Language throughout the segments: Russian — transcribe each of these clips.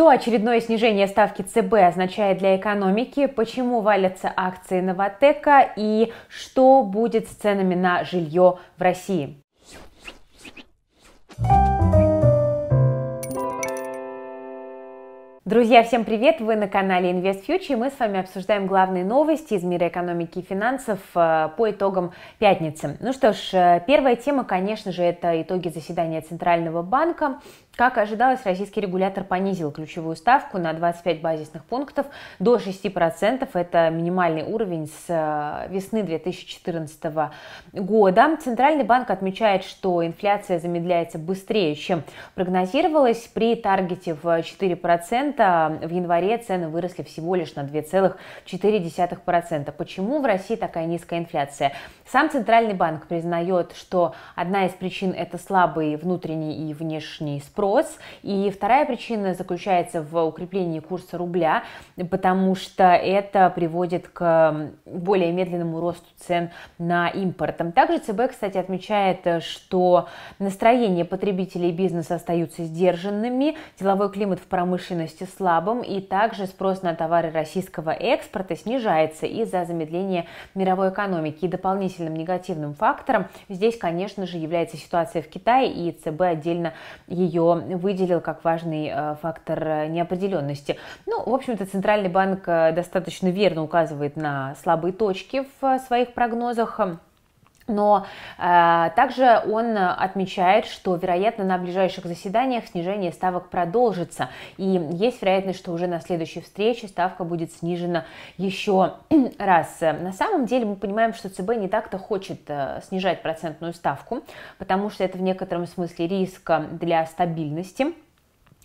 Что очередное снижение ставки ЦБ означает для экономики, почему валятся акции Новотека и что будет с ценами на жилье в России. Друзья, всем привет! Вы на канале Invest Future. Мы с вами обсуждаем главные новости из мира экономики и финансов э, по итогам пятницы. Ну что ж, э, первая тема, конечно же, это итоги заседания Центрального банка. Как ожидалось, российский регулятор понизил ключевую ставку на 25 базисных пунктов до 6%. Это минимальный уровень с э, весны 2014 года. Центральный банк отмечает, что инфляция замедляется быстрее, чем прогнозировалось. При таргете в 4% в январе цены выросли всего лишь на 2,4%. Почему в России такая низкая инфляция? Сам Центральный банк признает, что одна из причин это слабый внутренний и внешний спрос вопрос. И вторая причина заключается в укреплении курса рубля, потому что это приводит к более медленному росту цен на импорт. Также ЦБ, кстати, отмечает, э, что настроение потребителей и бизнеса остаются сдержанными, деловой климат в промышленности слабым, и также спрос на товары российского экспорта снижается из-за замедления мировой экономики. И дополнительным негативным фактором здесь, конечно же, является ситуация в Китае, и ЦБ отдельно ее выделил как важный э, фактор э, неопределенности. Ну, в общем-то, Центральный банк э, достаточно верно указывает на слабые точки в своих прогнозах. Но э, также он отмечает, что, вероятно, на ближайших заседаниях снижение ставок продолжится. И есть вероятность, что уже на следующей встрече ставка будет снижена еще раз. На самом деле мы понимаем, что ЦБ не так-то хочет э, снижать процентную ставку, потому что это в некотором смысле риск э, для стабильности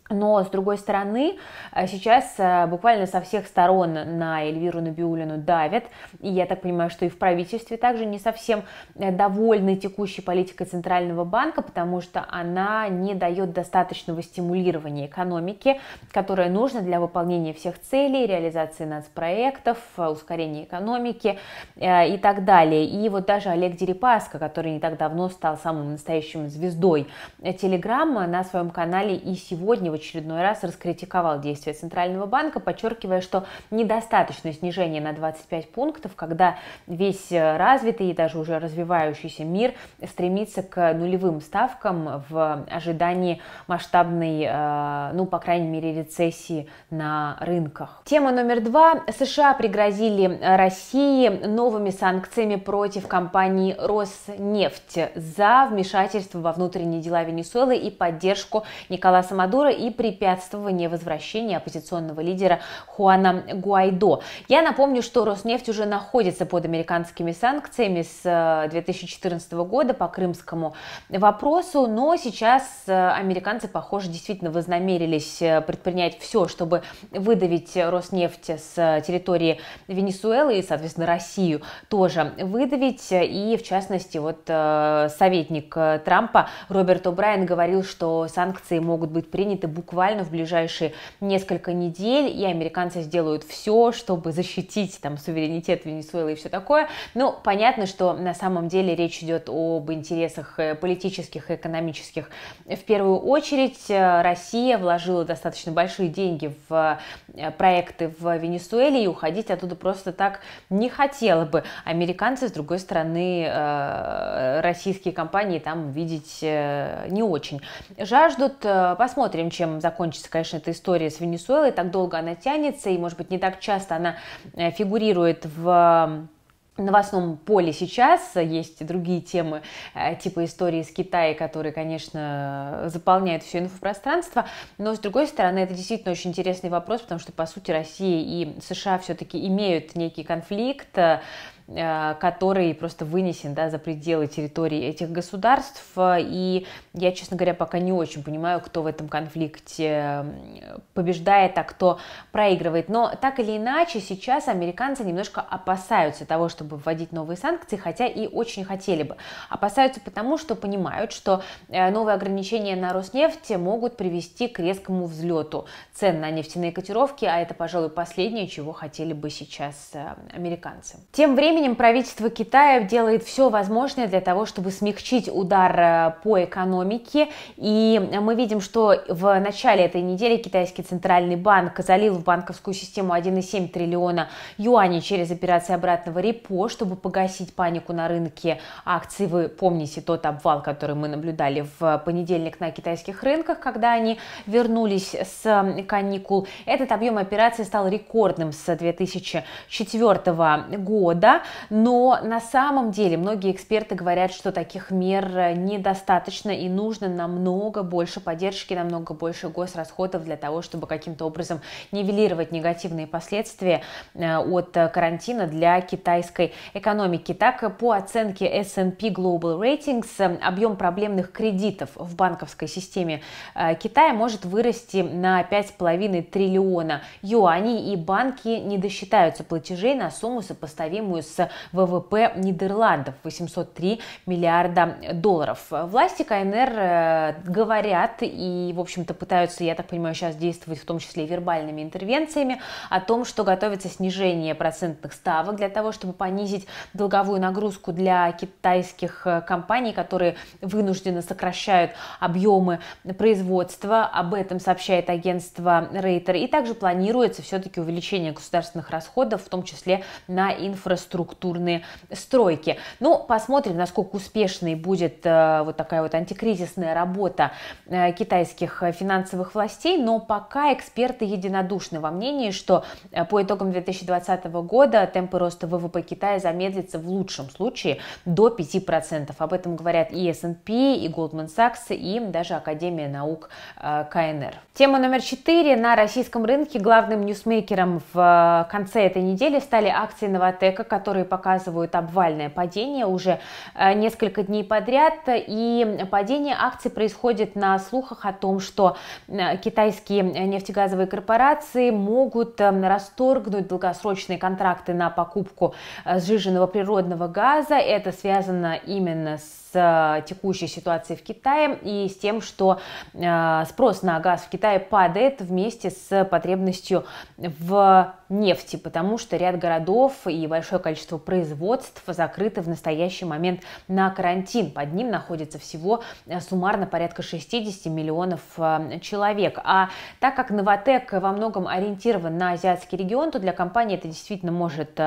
но, с другой стороны, э, сейчас э, буквально со всех сторон на Эльвиру Набиулину давят, и я так понимаю, что и в правительстве также не совсем э, довольны текущей политикой Центрального банка, потому что она не дает достаточного стимулирования экономики, которое нужно для выполнения всех целей, реализации нацпроектов, ускорения экономики и так далее. И вот даже Олег Дерипаска, который не так давно стал самым настоящим звездой Телеграмма, на своем канале и сегодня очередной раз раскритиковал действия Центрального банка, подчеркивая, что недостаточно снижения на 25 пунктов, когда весь э, развитый и даже уже развивающийся мир стремится к нулевым ставкам в ожидании масштабной, э, ну, по крайней мере, рецессии на рынках. Тема номер два. США пригрозили России новыми санкциями против компании Роснефть за вмешательство во внутренние дела Венесуэлы и поддержку Николаса Мадура и и препятствование возвращения оппозиционного лидера Хуана Гуайдо. Я напомню, что Роснефть уже находится под американскими санкциями с 2014 э, года по крымскому вопросу, но сейчас э, американцы, похоже, действительно вознамерились э, предпринять все, чтобы выдавить Роснефть с территории Венесуэлы и, соответственно, Россию тоже выдавить. И, в частности, вот советник Трампа Роберт О'Брайен говорил, что санкции могут быть приняты буквально в ближайшие несколько недель, и американцы сделают все, чтобы защитить там суверенитет Венесуэлы и все такое. Ну, понятно, что на самом деле речь идет об интересах э, политических и экономических. В первую очередь э, Россия вложила достаточно большие деньги в э, проекты в Венесуэле, и уходить оттуда просто так не хотела бы. Американцы, с другой стороны, российские компании там видеть не очень. Жаждут, посмотрим, чем чем закончится, конечно, эта история с Венесуэлой. Так долго она тянется, и, может быть, не так часто она э, фигурирует в новостном поле сейчас есть другие темы, э, типа истории с Китаем, которые, конечно, заполняют все инфопространство, но, с другой стороны, это действительно очень интересный вопрос, потому что, по сути, Россия и США все-таки имеют некий конфликт, э, Э, который просто вынесен да, за пределы территории этих государств. И я, честно говоря, пока не очень понимаю, кто в этом конфликте побеждает, а кто проигрывает. Но так или иначе, сейчас американцы немножко опасаются того, чтобы вводить новые санкции, хотя и очень хотели бы. Опасаются потому, что понимают, что э, новые ограничения на Роснефть могут привести к резкому взлету цен на нефтяные котировки, а это, пожалуй, последнее, чего хотели бы сейчас э, американцы. Тем временем временем правительство Китая делает все возможное для того, чтобы смягчить удар э, по экономике. И мы видим, что в начале этой недели китайский центральный банк залил в банковскую систему 1,7 триллиона юаней через операции обратного репо, чтобы погасить панику на рынке акций. Вы помните тот обвал, который мы наблюдали в понедельник на китайских рынках, когда они вернулись с каникул. Этот объем операции стал рекордным с 2004 года но на самом деле многие эксперты говорят, что таких мер э, недостаточно и нужно намного больше поддержки, намного больше госрасходов для того, чтобы каким-то образом нивелировать негативные последствия э, от э, карантина для китайской экономики. Так, по оценке S&P Global Ratings, объем проблемных кредитов в банковской системе Китая может вырасти на 5,5 триллиона юаней, и банки не досчитаются платежей на сумму, сопоставимую с с ВВП Нидерландов 803 миллиарда долларов. Власти КНР э, говорят и, в общем-то, пытаются, я так понимаю, сейчас действовать в том числе и вербальными интервенциями о том, что готовится снижение процентных ставок для того, чтобы понизить долговую нагрузку для китайских э, компаний, которые вынуждены сокращают объемы производства. Об этом сообщает агентство Рейтер. И также планируется все-таки увеличение государственных расходов, в том числе на инфраструктуру структурные стройки. Ну, посмотрим, насколько успешной будет э, вот такая вот антикризисная работа э, китайских финансовых властей, но пока эксперты единодушны во мнении, что э, по итогам 2020 года темпы роста ВВП Китая замедлятся в лучшем случае до 5%. Об этом говорят и S&P, и Goldman Sachs, и даже Академия наук КНР. Тема номер 4. На российском рынке главным ньюсмейкером в конце этой недели стали акции Новотека, которые которые показывают обвальное падение уже э, несколько дней подряд. И падение акций происходит на слухах о том, что э, китайские нефтегазовые корпорации могут эм, расторгнуть долгосрочные контракты на покупку э, сжиженного природного газа. Это связано именно с Э, текущей ситуацией в Китае и с тем, что э, спрос на газ в Китае падает вместе с потребностью в нефти, потому что ряд городов и большое количество производств закрыты в настоящий момент на карантин. Под ним находится всего э, суммарно порядка 60 миллионов человек. А так как Новотек во многом ориентирован на азиатский регион, то для компании это действительно может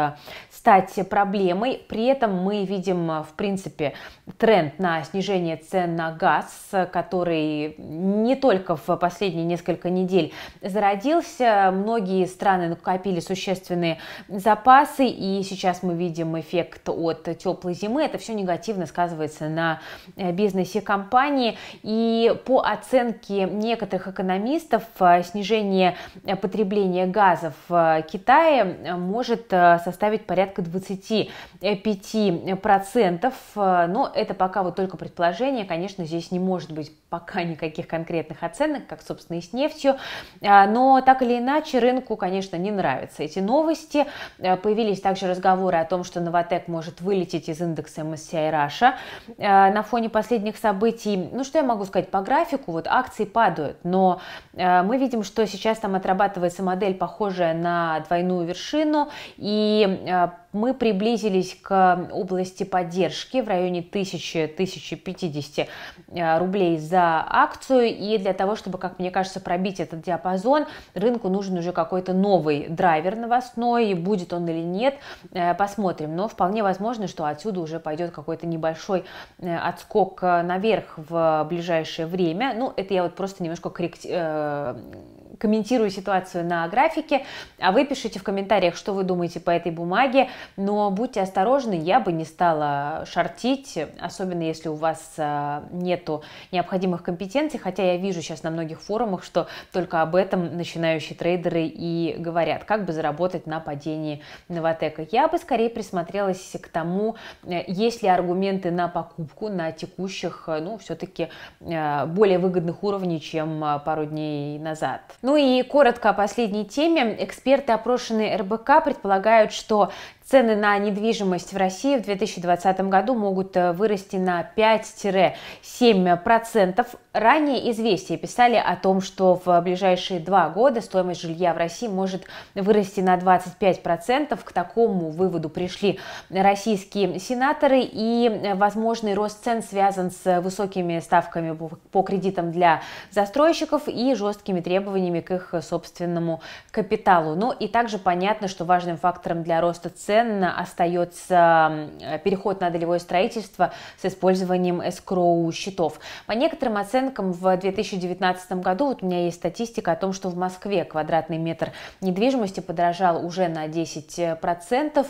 стать проблемой. При этом мы видим, в принципе, тренд тренд на снижение цен на газ, который не только в последние несколько недель зародился. Многие страны накопили существенные запасы, и сейчас мы видим эффект от теплой зимы. Это все негативно сказывается на э, бизнесе компании. И по оценке некоторых экономистов, э, снижение э, потребления газа в Китае может составить порядка 25%. Но это пока пока вот только предположение, конечно, здесь не может быть пока никаких конкретных оценок, как, собственно, и с нефтью, а, но так или иначе рынку, конечно, не нравятся эти новости. А, появились также разговоры о том, что Новотек может вылететь из индекса MSCI Russia а, на фоне последних событий. Ну, что я могу сказать по графику? Вот акции падают, но мы видим, что сейчас там отрабатывается модель, похожая на двойную вершину, и мы приблизились к области поддержки в районе 1000-1050 э, рублей за акцию. И для того, чтобы, как мне кажется, пробить этот диапазон, рынку нужен уже какой-то новый драйвер новостной, будет он или нет, э, посмотрим. Но вполне возможно, что отсюда уже пойдет какой-то небольшой э, отскок наверх в ближайшее время. Ну, это я вот просто немножко корректи комментирую ситуацию на графике, а вы пишите в комментариях, что вы думаете по этой бумаге, но будьте осторожны, я бы не стала шортить, особенно если у вас а, нету необходимых компетенций, хотя я вижу сейчас на многих форумах, что только об этом начинающие трейдеры и говорят, как бы заработать на падении новотека. Я бы скорее присмотрелась к тому, э, есть ли аргументы на покупку на текущих, э, ну, все-таки э, более выгодных уровней, чем пару дней назад. Ну и коротко о последней теме. Эксперты, опрошенные РБК, предполагают, что Цены на недвижимость в России в 2020 году могут э, вырасти на 5-7%. Ранее «Известия» писали о том, что в ближайшие два года стоимость жилья в России может вырасти на 25%. К такому выводу пришли российские сенаторы. И э, возможный рост цен связан с высокими ставками по кредитам для застройщиков и жесткими требованиями к их собственному капиталу. Ну и также понятно, что важным фактором для роста цен ценно остается переход на долевое строительство с использованием эскроу счетов. По некоторым оценкам в 2019 году, вот у меня есть статистика о том, что в Москве квадратный метр недвижимости подорожал уже на 10%.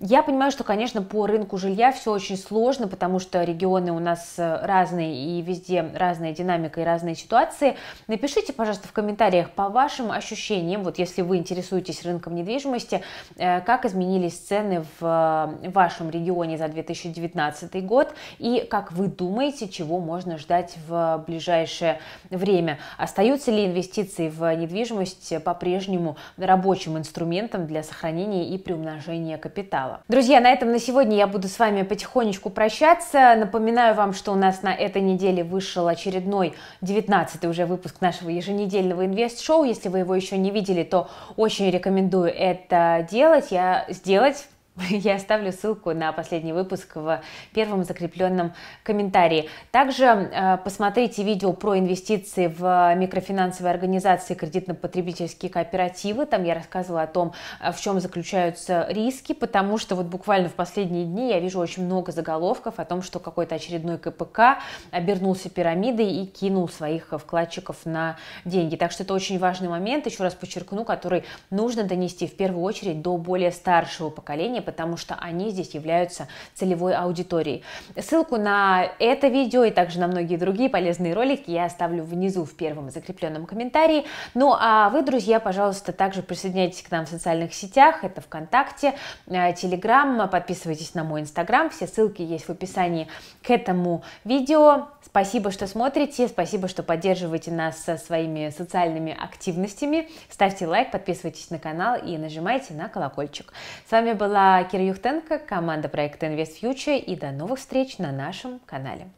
Я понимаю, что, конечно, по рынку жилья все очень сложно, потому что регионы у нас разные и везде разная динамика и разные ситуации. Напишите, пожалуйста, в комментариях по вашим ощущениям, вот если вы интересуетесь рынком недвижимости, э, как изменить изменились цены в э, вашем регионе за 2019 год и как вы думаете, чего можно ждать в ближайшее время? Остаются ли инвестиции в недвижимость по-прежнему рабочим инструментом для сохранения и приумножения капитала? Друзья, на этом на сегодня я буду с вами потихонечку прощаться. Напоминаю вам, что у нас на этой неделе вышел очередной 19 уже выпуск нашего еженедельного инвест-шоу. Если вы его еще не видели, то очень рекомендую это делать. Я сделать Я оставлю ссылку на последний выпуск в первом закрепленном комментарии. Также э, посмотрите видео про инвестиции в микрофинансовые организации кредитно-потребительские кооперативы. Там я рассказывала о том, э, в чем заключаются риски, потому что вот буквально в последние дни я вижу очень много заголовков о том, что какой-то очередной КПК обернулся пирамидой и кинул своих э, вкладчиков на деньги. Так что это очень важный момент, еще раз подчеркну, который нужно донести в первую очередь до более старшего поколения, потому что они здесь являются целевой аудиторией. Ссылку на это видео и также на многие другие полезные ролики я оставлю внизу в первом закрепленном комментарии. Ну а вы, друзья, пожалуйста, также присоединяйтесь к нам в социальных сетях, это ВКонтакте, э, Телеграм, подписывайтесь на мой Инстаграм, все ссылки есть в описании к этому видео. Спасибо, что смотрите, спасибо, что поддерживаете нас со своими социальными активностями. Ставьте лайк, подписывайтесь на канал и нажимайте на колокольчик. С вами была я а Кира Юхтенко, команда проекта Invest Future и до новых встреч на нашем канале.